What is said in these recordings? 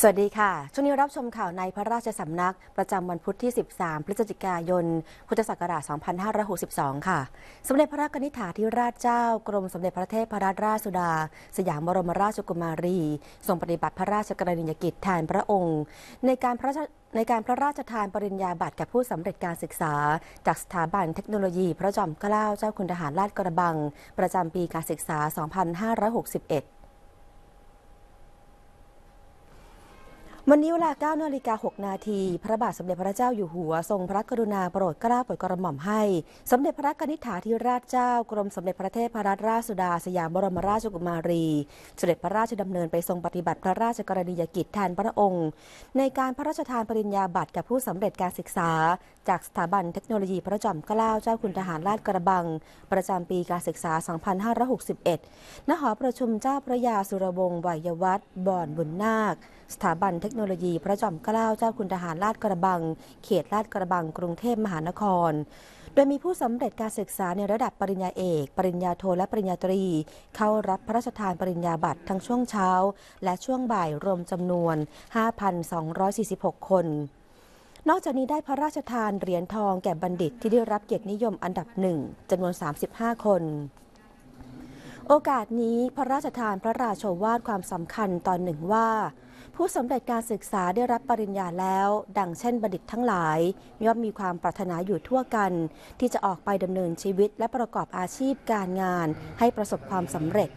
สวัสดีค่ะ ช่วงนี้รับชมข่าวในพระราชสำนัก ประจำวันพุธที่ 13 พฤศจิกายน พุทธศักราช 2562 ค่ะ สมเด็จพระกนิษฐาธิราชเจ้ากรมสมเด็จพระเทพรัตนราชสุดา สยามบรมราชกุมารีทรงปฏิบัติพระราชกรณียกิจแทนพระองค์ในการพระในการพระราชทานปริญญาบัตรแก่ผู้สำเร็จการศึกษา จากสถาบันเทคโนโลยี พระจอมเกล้าเจ้าคุณทหารราชกระบัง ประจำปีการศึกษา 2561วันนี้เวลา9นาฬิกา6นาที พระบาทสมเด็จพระเจ้าอยู่หัวทรงพระกรุณาโปรดเกล้าโปรดกระหม่อมให้สมเด็จพระกนิษฐาธิราชเจ้ากรมสมเด็จพระเทพรัตนราชสุดาสยามบรมราชกุมารี เสด็จพระราชดำเนินไปทรงปฏิบัติพระราชกรณียกิจแทนพระองค์ ในการพระราชทานปริญญาบัตรกับผู้สำเร็จการศึกษา จากสถาบันเทคโนโลยีพระจอมเกล้าเจ้าคุณทหารราชกระบังประจำปีการศึกษา2561ณหอประชุมเจ้าพระยาสุรวงศ์วัยวัฒน์บ่อนบุญนาคสถาบันเทคโนโลยีพระจอมเกล้าเจ้าคุณทหารลาดกระบัง เขตลาดกระบังกรุงเทพมหานคร โดยมีผู้สำเร็จการศึกษาในระดับปริญญาเอก ปริญญาโทและปริญญาตรี เข้ารับพระราชทานปริญญาบัตรทั้งช่วงเช้า และช่วงบ่ายรวมจำนวน 5,246 คน นอกจากนี้ได้พระราชทานเหรียญทองแก่บัณฑิตที่ได้รับเกียรตินิยมอันดับหนึ่งจำนวน 35 คน โอกาสนี้พระราชทานพระราชวาทความสำคัญตอนหนึ่งว่าผู้สำเร็จการศึกษาได้รับปริญญาแล้ว ดังเช่นบัณฑิตทั้งหลายย่อมมีความปรารถนาอยู่ทั่วกัน ที่จะออกไปดำเนินชีวิตและประกอบอาชีพการงาน ให้ประสบความสำเร็จ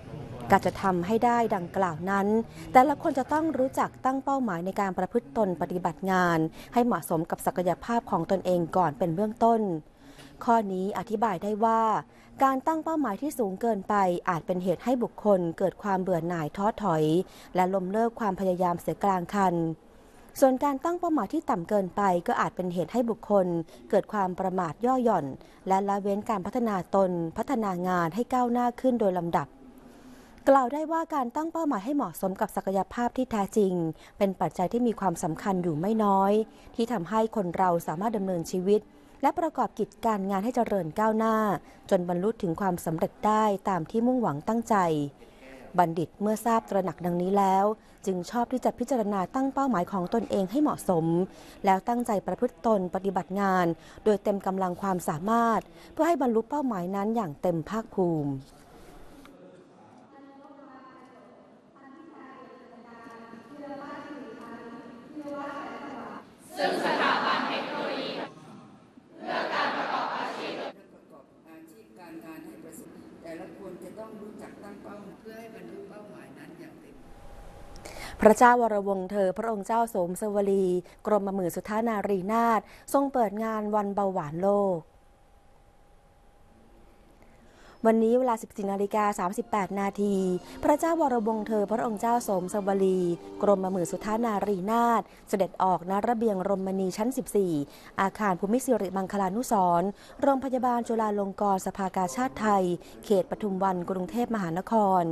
การจะทำให้ได้ดังกล่าวนั้น แต่ละคนจะต้องรู้จักตั้งเป้าหมายในการประพฤติตนปฏิบัติงาน ให้เหมาะสมกับศักยภาพของตนเองก่อนเป็นเบื้องต้น ข้อนี้อธิบายได้ว่าการตั้งเป้าหมายที่สูงเกินไปอาจเป็นเหตุให้บุคคล เกิดความเบื่อหน่ายท้อถอย และล้มเลิกความพยายามเสียกลางคัน ส่วนการตั้งเป้าหมายที่ต่ำเกินไป ก็อาจเป็นเหตุให้บุคคล เกิดความประมาทย่อหย่อน และละเว้นการพัฒนาตนพัฒนางานให้ก้าวหน้าขึ้นโดยลำดับ กล่าวได้ว่าการตั้งเป้าหมายให้เหมาะสมกับศักยภาพที่แท้จริง เป็นปัจจัยที่มีความสำคัญอยู่ไม่น้อย ที่ทำให้คนเราสามารถดำเนินชีวิตและประกอบกิจการงานให้เจริญก้าวหน้า จนบรรลุถึงความสำเร็จได้ตามที่มุ่งหวังตั้งใจ บัณฑิตเมื่อทราบตระหนักดังนี้แล้ว จึงชอบที่จะพิจารณาตั้งเป้าหมายของตนเองให้เหมาะสม แล้วตั้งใจประพฤติตนปฏิบัติงาน โดยเต็มกำลังความสามารถ เพื่อให้บรรลุเป้าหมายนั้นอย่างเต็มภาคภูมิพระเจ้าวรวงเธอพระองค์เจ้าสมสวลี กรมมือสุทานารีนาถทรงเปิดงานวันเบาหวานโลก วันนี้เวลา14นาฬิกา38นาทีพระเจ้าวรวงเธอพระองค์เจ้าสมสวลี กรมมือสุทานารีนาถเสด็จออกณระเบียงรมณีชั้น 14 อาคารภูมิสิริมังคลานุสรโรงพยาบาลจุฬาลงกรณ์สภากาชาติไทย เขตปทุมวันกรุงเทพมหานคร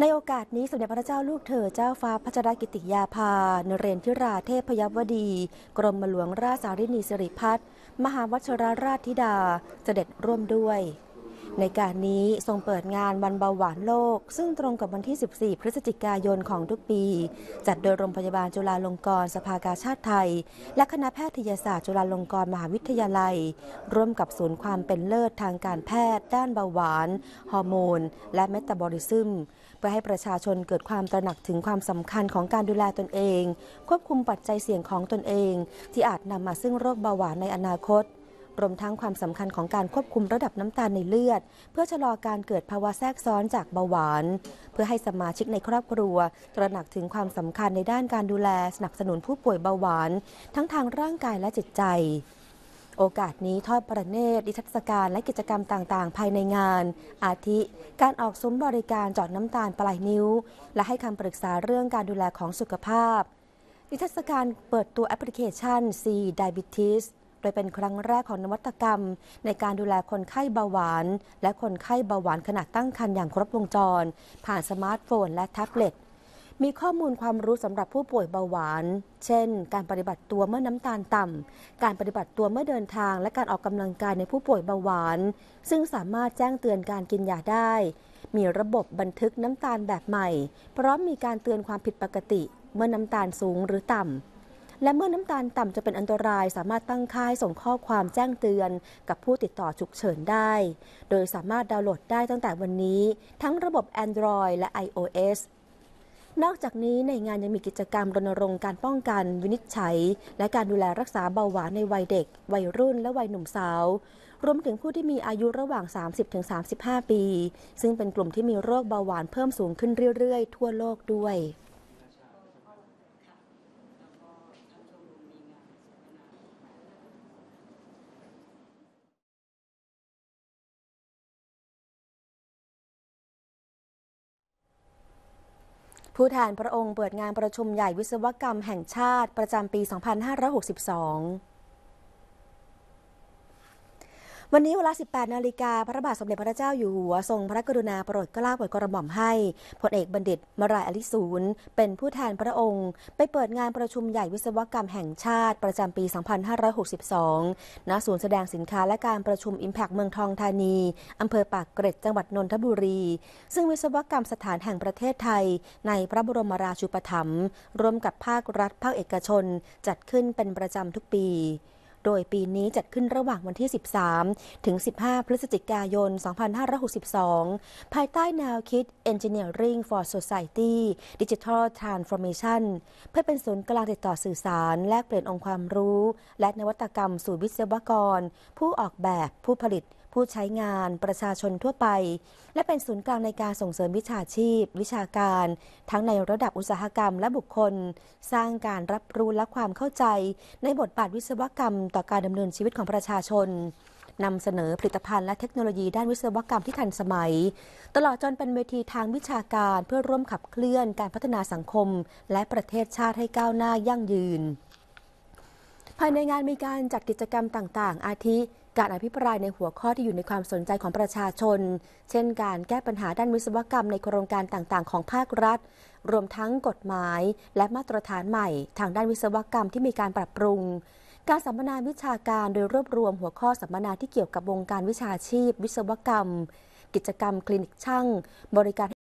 ในโอกาสนี้สมเด็จพระเจ้าลูกเธอเจ้าฟ้าพัชรกิติยาภานเรนทิราเทพยวดี กรมหลวงราชสารินีสิริพัฒน์มหาวชรราชธิดาเสด็จร่วมด้วยในการนี้ทรงเปิดงานวันเบาหวานโลก ซึ่งตรงกับวันที่ 14 พฤศจิกายนของทุกปี จัดโดยโรงพยาบาลจุฬาลงกรณ์สภากาชาติไทย และคณะแพทยศาสตร์จุฬาลงกรณ์มหาวิทยาลัย ร่วมกับศูนย์ความเป็นเลิศทางการแพทย์ ด้านเบาหวาน ฮอร์โมน และเมตาบอลิซึม เพื่อให้ประชาชนเกิดความตระหนักถึงความสำคัญของการดูแลตนเอง ควบคุมปัจจัยเสี่ยงของตนเอง ที่อาจนำมาซึ่งโรคเบาหวานในอนาคตรวมทั้งความสำคัญของการควบคุมระดับน้ำตาลในเลือด เพื่อชะลอการเกิดภาวะแทรกซ้อนจากเบาหวานเพื่อให้สมาชิกในครอบครัว ตระหนักถึงความสำคัญในด้านการดูแลสนับสนุนผู้ป่วยเบาหวานทั้งทางร่างกายและจิตใจ โอกาสนี้ทอดประเนตรดิทัศการและกิจกรรมต่างๆ ภายในงาน อาทิการออกซุ้มบริการจอดน้ำตาลปลายนิ้ว และให้คำปรึกษาเรื่องการดูแลของสุขภาพดิทัศการเปิดตัวแอปพลิเคชัน C Diabetes ไปเป็นครั้งแรกของนวัตกรรม ในการดูแลคนไข้เบาหวาน และคนไข้เบาหวานขณะตั้งครรภ์อย่างครบวงจร ผ่านสมาร์ทโฟนและแท็บเล็ตมีข้อมูลความรู้สำหรับผู้ป่วยเบาหวาน เช่น การปฏิบัติตัวเมื่อน้ำตาลต่ำการปฏิบัติตัวเมื่อเดินทางและการออกกำลังกายในผู้ป่วยเบาหวาน ซึ่งสามารถแจ้งเตือนการกินยาได้ มีระบบบันทึกน้ำตาลแบบใหม่พร้อมมีการเตือนความผิดปกติ เมื่อน้ำตาลสูงหรือต่ำและเมื่อน้ำตาลต่ำจะเป็นอันตรายสามารถตั้งค่ายส่งข้อความแจ้งเตือน กับผู้ติดต่อฉุกเฉินได้ โดยสามารถดาวน์โหลดได้ตั้งแต่วันนี้ ทั้งระบบ Android และ iOS นอกจากนี้ในงานยังมีกิจกรรมรณรงค์การป้องกันวินิจฉัย และการดูแลรักษาเบาหวานในวัยเด็ก วัยรุ่นและวัยหนุ่มสาว รวมถึงผู้ที่มีอายุระหว่าง 30-35 ปี ซึ่งเป็นกลุ่มที่มีโรคเบาหวานเพิ่มสูงขึ้นเรื่อย ๆ ทั่วโลกด้วยผู้แทนพระองค์เปิดงานประชุมใหญ่วิศวกรรมแห่งชาติประจำปี 2562วันนี้เวลา 18 นาฬิกาพระบาทสมเด็จพระเจ้าอยู่หัวทรงพระกรุณาโปรดกล้าโปรดกระหม่อมให้พลเอกบัณฑิต มรายอลิสูนเป็นผู้แทนพระองค์ ไปเปิดงานประชุมใหญ่วิศวกรรมแห่งชาติประจำปี 2562 ณ ศูนย์แสดงสินค้าและการประชุม Impact เมืองทองธานี อำเภอปากเกร็ดจังหวัดนนทบุรี ซึ่งวิศวกรรมสถานแห่งประเทศไทย ในพระบรมราชูปถัมภ์ร่วมกับภาครัฐภาคเอกชนจัดขึ้นเป็นประจำทุกปีโดยปีนี้จัดขึ้นระหว่างวันที่ 13 ถึง 15 พฤศจิกายน 2562 ภายใต้แนวคิด Engineering for Society Digital Transformation เพื่อเป็นศูนย์กลางติดต่อสื่อสารแลกเปลี่ยนองค์ความรู้และนวัตกรรมสู่วิศวกร ผู้ออกแบบผู้ผลิตผู้ใช้งานประชาชนทั่วไป และเป็นศูนย์กลางในการส่งเสริมวิชาชีพ วิชาการ ทั้งในระดับอุตสาหกรรมและบุคคล สร้างการรับรู้และความเข้าใจ ในบทบาทวิศวกรรม ต่อการดำเนินชีวิตของประชาชน นำเสนอผลิตภัณฑ์และเทคโนโลยีด้านวิศวกรรมที่ทันสมัย ตลอดจนเป็นเวทีทางวิชาการเพื่อร่วมขับเคลื่อนการพัฒนาสังคม และประเทศชาติให้ก้าวหน้ายั่งยืน ภายในงานมีการจัดกิจกรรมต่างๆ อาทิการอภิปรายในหัวข้อที่อยู่ในความสนใจของประชาชน เช่น การแก้ปัญหาด้านวิศวกรรมในโครงการต่างๆ ของภาครัฐ รวมทั้งกฎหมายและมาตรฐานใหม่ ทางด้านวิศวกรรมที่มีการปรับปรุง การสัมมนาวิชาการโดยรวบรวมหัวข้อสัมมนาที่เกี่ยวกับวงการวิชาชีพ วิศวกรรม กิจกรรม คลินิกช่าง บริการ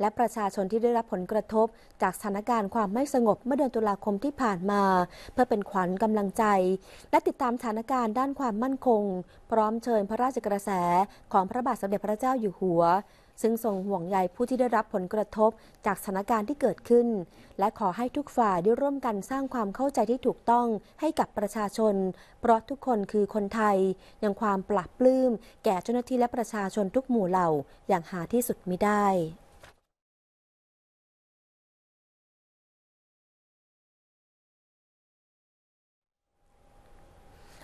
และประชาชนที่ได้รับผลกระทบ จากสถานการณ์ความไม่สงบเมื่อเดือนตุลาคมที่ผ่านมา เพื่อเป็นขวัญกำลังใจ และติดตามสถานการณ์ด้านความมั่นคง พร้อมเชิญพระราชกระแส ของพระบาทสมเด็จพระเจ้าอยู่หัว ซึ่งทรงห่วงใยผู้ที่ได้รับผลกระทบ จากสถานการณ์ที่เกิดขึ้น และขอให้ทุกฝ่ายได้ร่วมกันสร้างความเข้าใจที่ถูกต้องให้กับประชาชน เพราะทุกคนคือคนไทยยังความปลับปลื้ม แก่เจ้าหน้าที่และประชาชนทุกหมู่เหล่าอย่างหาที่สุดมิได้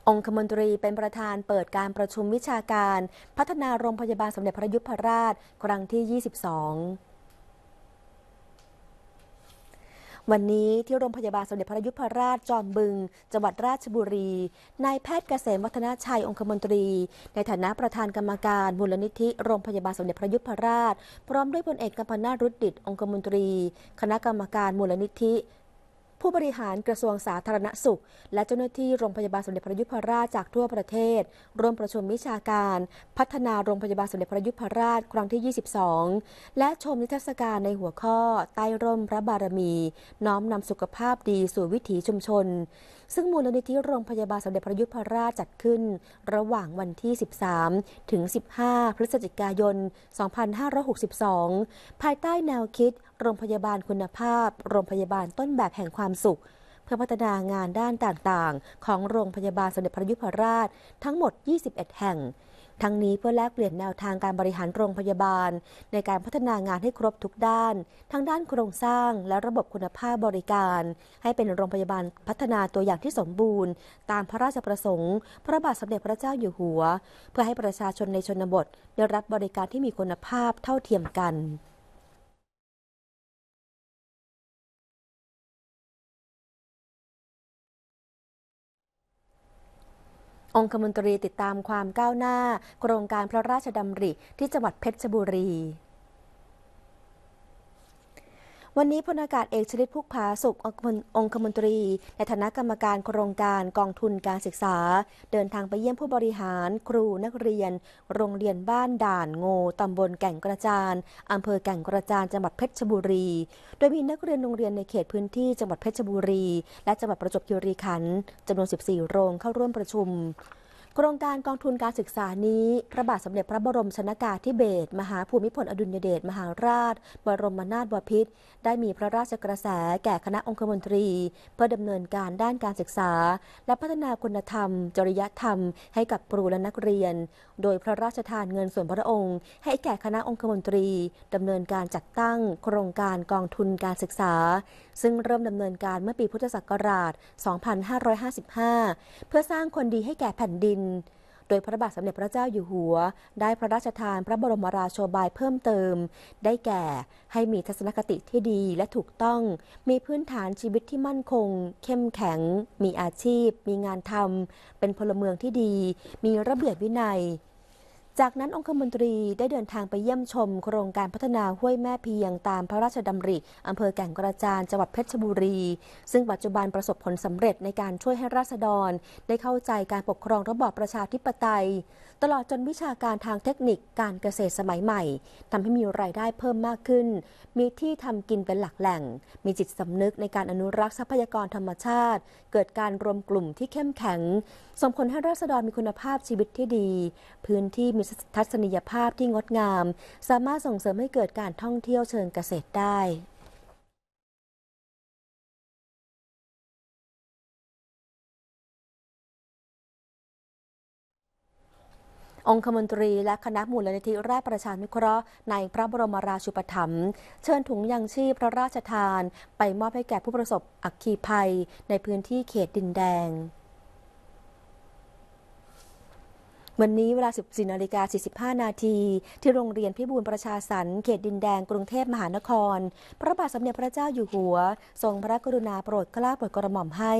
องคมนตรี เป็นประธานเปิดการประชุมวิชาการ พัฒนาโรงพยาบาลสมเด็จพระยุพรราช ครั้งที่ 22 วันนี้ที่โรงพยาบาลสมเด็จพระยุพรราชจอมบึงจังหวัดราชบุรี นายแพทย์เกษมวัฒนาชัยองคมนตรี ในฐานะประธานกรรมการมูลนิธิโรงพยาบาลสมเด็จพระยุพราช พร้อมด้วยพลเอกกัมพนารุดดิตองคมนตรี คณะกรรมการมูลนิธิผู้บริหารกระทรวงสาธารณสุข และเจ้าหน้าที่โรงพยาบาลสมเด็จพระยุพราชจากทั่วประเทศ ร่วมประชุมวิชาการพัฒนาโรงพยาบาลสมเด็จพระยุพราชครั้งที่ 22 และชมนิทรรศการในหัวข้อใต้ร่มพระบารมี น้อมนำสุขภาพดีสู่วิถีชุมชน ซึ่งมูลนิธิโรงพยาบาลสมเด็จพระยุพราชจัดขึ้น ระหว่างวันที่ 13ถึง15 พฤศจิกายน 2562 ภายใต้แนวคิดโรงพยาบาลคุณภาพ โรงพยาบาลต้นแบบแห่งความสุข เพื่อพัฒนางานด้านต่างๆ ของโรงพยาบาลสมเด็จพระยุพราชทั้งหมด 21 แห่ง ทั้งนี้เพื่อแลกเปลี่ยนแนวทางการบริหารโรงพยาบาล ในการพัฒนางานให้ครบทุกด้าน ทั้งด้านโครงสร้างและระบบคุณภาพบริการ ให้เป็นโรงพยาบาลพัฒนาตัวอย่างที่สมบูรณ์ ตามพระราชประสงค์ พระบาทสมเด็จพระเจ้าอยู่หัว เพื่อให้ประชาชนในชนบท ได้รับบริการที่มีคุณภาพเท่าเทียมกันองคมนตรีติดตามความก้าวหน้าโครงการพระราชดำริที่จังหวัดเพชรบุรีวันนี้พลอากาศเอกชลิตพุกพาสุของคมนตรี ในฐานะกรรมการโครงการกองทุนการศึกษา เดินทางไปเยี่ยมผู้บริหารครูนักเรียน โรงเรียนบ้านด่านโงตำบลแก่งกระจานอำเภอแก่งกระจานจังหวัดเพชรบุรี โดยมีนักเรียนโรงเรียนในเขตพื้นที่จังหวัดเพชรบุรี และจังหวัดประจวบคีรีขันธ์จำนวน 14 โรงเข้าร่วมประชุมโครงการกองทุนการศึกษานี้พระบาทสมเด็จพระบรมชนากาธิเบศรมหาภูมิพล อดุลยเดชมหาราช บรมนาถบพิตรได้มีพระราชกระแสแก่คณะองคมนตรี เพื่อดำเนินการด้านการศึกษา และพัฒนาคุณธรรม จริยธรรม ให้กับครูและนักเรียน โดยพระราชทานเงินส่วนพระองค์ ให้แก่คณะองคมนตรีดำเนินการจัดตั้งโครงการกองทุนการศึกษา ซึ่งเริ่มดำเนินการเมื่อปีพุทธศักราช 2555 เพื่อสร้างคนดีให้แก่แผ่นดินโดยพระบาทสมเด็จพระเจ้าอยู่หัว ได้พระราชทานพระบรมราโชบายเพิ่มเติม ได้แก่ให้มีทัศนคติที่ดีและถูกต้องมีพื้นฐานชีวิตที่มั่นคง เข้มแข็ง มีอาชีพ มีงานทำเป็นพลเมืองที่ดี มีระเบียบวินัยจากนั้นองคมนตรีได้เดินทางไปเยี่ยมชม โครงการพัฒนาห้วยแม่เพียงตามพระราชดำริ อำเภอแก่งกระจานจังหวัดเพชรบุรี ซึ่งปัจจุบันประสบผลสำเร็จในการช่วยให้ราษฎรได้เข้าใจการปกครองระบอบประชาธิปไตย ตลอดจนวิชาการทางเทคนิคการเกษตรสมัยใหม่ทำให้มีรายได้เพิ่มมากขึ้น มีที่ทำกินเป็นหลักแหล่ง มีจิตสำนึกในการอนุรักษ์ทรัพยากรธรรมชาติ เกิดการรวมกลุ่มที่เข้มแข็งส่งผลให้ราษฎรมีคุณภาพชีวิตที่ดี พื้นที่มีทัศนียภาพที่งดงามสามารถส่งเสริมให้เกิดการท่องเที่ยวเชิงเกษตรได้ องคมนตรีและคณะมูลนิธิราชประชานุเคราะห์ในพระบรมราชูปถัมภ์เชิญถุงยังชีพพระราชทานไปมอบให้แก่ผู้ประสบอักคีภัยในพื้นที่เขตดินแดงวันนี้เวลา14นาฬิกา45นาที ที่โรงเรียนพิบูลประชาสรรเขตดินแดงกรุงเทพมหานคร พระบาทสมเด็จพระเจ้าอยู่หัว ทรงพระกรุณาโปรดเกล้าโปรดกระหม่อมให้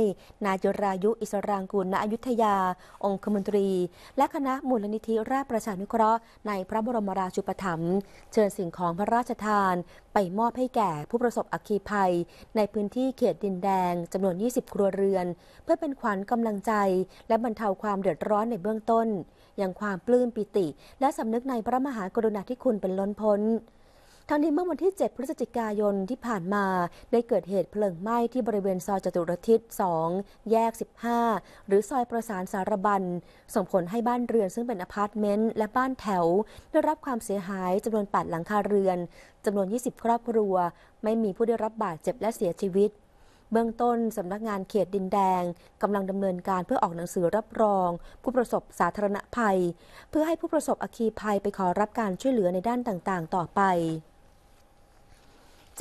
นายจรายุอิสรางกุลณอยุธยาองคมนตรี และคณะมูลนิธิราชประชานุเคราะห์ ในพระบรมราชูปถัมภ์เชิญสิ่งของพระราชทานไปมอบให้แก่ผู้ประสบอัคคีภัยในพื้นที่เขตดินแดงจำนวน 20 ครัวเรือน เพื่อเป็นขวัญกำลังใจ และบรรเทาความเดือดร้อนในเบื้องต้นอย่างความปลื้มปิติ และสำนึกในพระมหากรุณาธิคุณเป็นล้นพ้นทั้งนี้เมื่อวันที่ 7 พฤศจิกายนที่ผ่านมา ได้เกิดเหตุเพลิงไหม้ที่บริเวณซอยจตุรทิศ 2 แยก 15 หรือซอยประสานสารบัน ส่งผลให้บ้านเรือนซึ่งเป็นอพาร์ตเมนต์ และบ้านแถวได้รับความเสียหายจำนวน 8 หลังคาเรือนจำนวน 20 ครอบครัว ไม่มีผู้ได้รับบาดเจ็บและเสียชีวิต เบื้องต้นสำนักงานเขตดินแดงกำลังดำเนินการเพื่อออกหนังสือรับรอง ผู้ประสบสาธารณภัย เพื่อให้ผู้ประสบอคีภัยไปขอรับการช่วยเหลือในด้านต่างๆ ต่อไป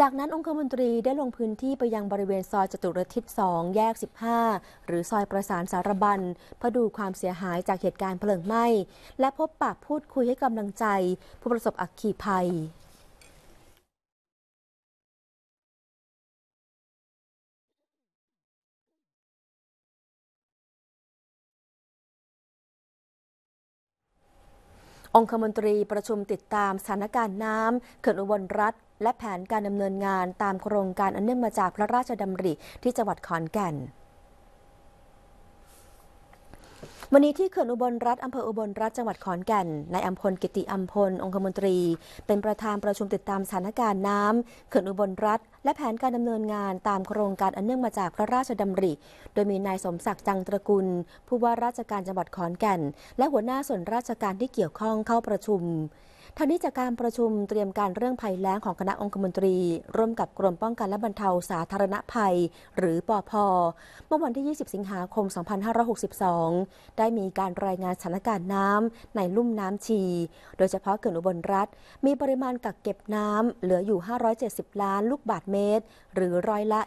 จากนั้นองคมนตรีได้ลงพื้นที่ไปยังบริเวณซอยจตุรทิศ 2 แยก 15 หรือซอยประสานสารบันเพื่อดูความเสียหายจากเหตุการณ์เพลิงไหม้และพบปะพูดคุยให้กำลังใจผู้ประสบอัคคีภัย องคมนตรีประชุมติดตามสถานการณ์น้ำเขื่อนอุบลรัฐและแผนการดำเนินงานตามโครงการอันเนื่องมาจากพระราชดำริที่จังหวัดขอนแก่น วันนี้ที่เขื่อนอุบลรัฐอำเภออุบลรัฐจังหวัดขอนแก่น นายอัมพลกิติอัมพลองคมนตรีเป็นประธานประชุมติดตามสถานการณ์น้ำเขื่อนอุบลรัฐและแผนการดำเนินงานตามโครงการอันเนื่องมาจากพระราชดำริ โดยมีนายสมศักดิ์จังตระกุลผู้ว่าราชการจังหวัดขอนแก่นและหัวหน้าส่วนราชการที่เกี่ยวข้องเข้าประชุมทางนี้จากการประชุมเตรียมการเรื่องภัยแล้งของคณะองคมนตรี ร่วมกับกรมป้องกันและบรรเทาสาธารณภัยหรือปอพเมื่อวันที่ 20 สิงหาคม 2562 ได้มีการรายงานสถานการณ์น้ำในลุ่มน้ำชี โดยเฉพาะเขื่อนอุบลรัฐมีปริมาณกักเก็บน้ำเหลืออยู่ 570 ล้านลูกบาทเมตร หรือร้อยละ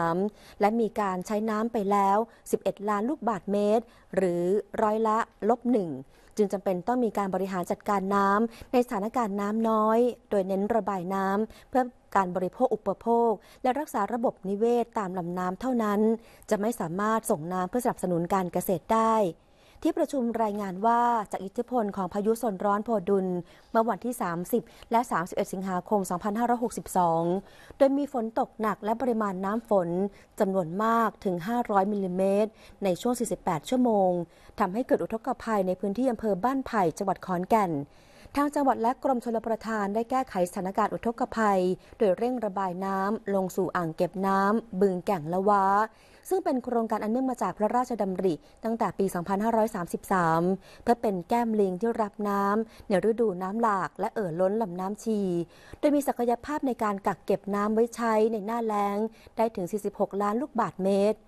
23 และมีการใช้น้ำไปแล้ว 11 ล้านลูกบาทเมตร หรือร้อยละลบหนึ่งจึงจำเป็นต้องมีการบริหารจัดการน้ำ ในสถานการณ์น้ำน้อย โดยเน้นระบายน้ำ เพื่อการบริโภคอุปโภค และรักษาระบบนิเวศตามลำน้ำเท่านั้น จะไม่สามารถส่งน้ำเพื่อสนับสนุนการเกษตรได้ที่ประชุมรายงานว่าจากอิทธิพลของพายุโซนร้อนโพดุลเมื่อวันที่ 30 และ 31 สิงหาคม 2562 โดยมีฝนตกหนักและปริมาณน้ำฝนจำนวนมากถึง 500 มิลลิเมตร ในช่วง 48 ชั่วโมงทำให้เกิดอุทกภัยในพื้นที่อำเภอบ้านไผ่จังหวัดขอนแก่น ทางจังหวัดและกรมชลประทานได้แก้ไขสถานการณ์อุทกภัย โดยเร่งระบายน้ำลงสู่อ่างเก็บน้ำบึงแก่งละวาซึ่งเป็นโครงการอันเนื่องมาจากพระราชดำริตั้งแต่ปี 2533 เพื่อเป็นแก้มลิงที่รับน้ำในฤดูน้ำหลากและเอ่อล้นลำน้ำชี โดยมีศักยภาพในการกักเก็บน้ำไว้ใช้ในหน้าแล้งได้ถึง 46 ล้านลูกบาทเมตร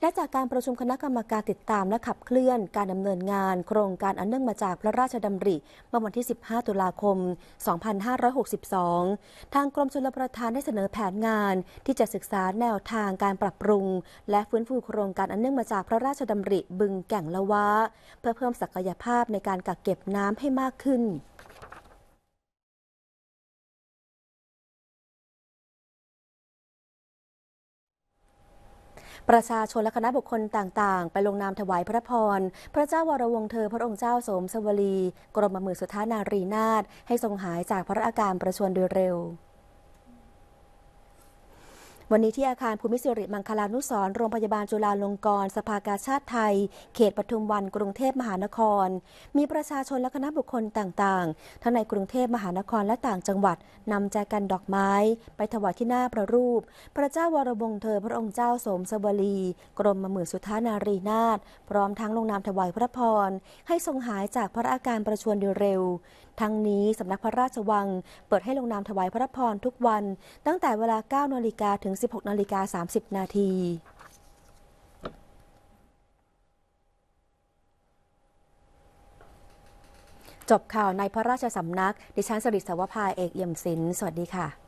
และจากการประชุมคณะกรรมการติดตามและขับเคลื่อน การดำเนินงาน โครงการอันเนื่องมาจากพระราชดำริเมื่อวันที่ 15 ตุลาคม 2562 ทางกรมชลประทานได้เสนอแผนงานที่จะศึกษาแนวทางการปรับปรุง และฟื้นฟูโครงการอันเนื่องมาจากพระราชดำริบึงแก่งละวะ เพื่อเพิ่มศักยภาพในการกักเก็บน้ำให้มากขึ้นประชาชนและคณะบุคคลต่าง ๆ ไปลงนามถวายพระพร พระเจ้าวรวงเธอพระองค์เจ้าสมสวลี กรมมือสุทธานารีนาถให้ทรงหายจากพระอาการประชวรโดยเร็ววันนี้ที่อาคารภูมิสิริมังคลานุสรโรงพยาบาลจุฬาลงกรณ์สภากาชาติไทย เขตปทุมวันกรุงเทพมหานคร มีประชาชนและคณะบุคคลต่างๆ ทั้งในกรุงเทพมหานครและต่างจังหวัด นำแจกันดอกไม้ไปถวายที่หน้าพระรูป พระเจ้าวรวงเธอพระองค์เจ้าสมสวรี กรมมหมือสุทานารีนาถพร้อมทั้งลงนามถวายพระพรให้ทรงหายจากพระอาการประชวรเร็วทั้งนี้สำนักพระราชวังเปิดให้ลงนามถวายพระพรทุกวัน ตั้งแต่เวลา 9นาฬิกาถึง 16นาฬิกา30 นาที จบข่าวในพระราชสำนักดิฉันสริศวภาเอกเอี่ยมศิลป์สวัสดีค่ะ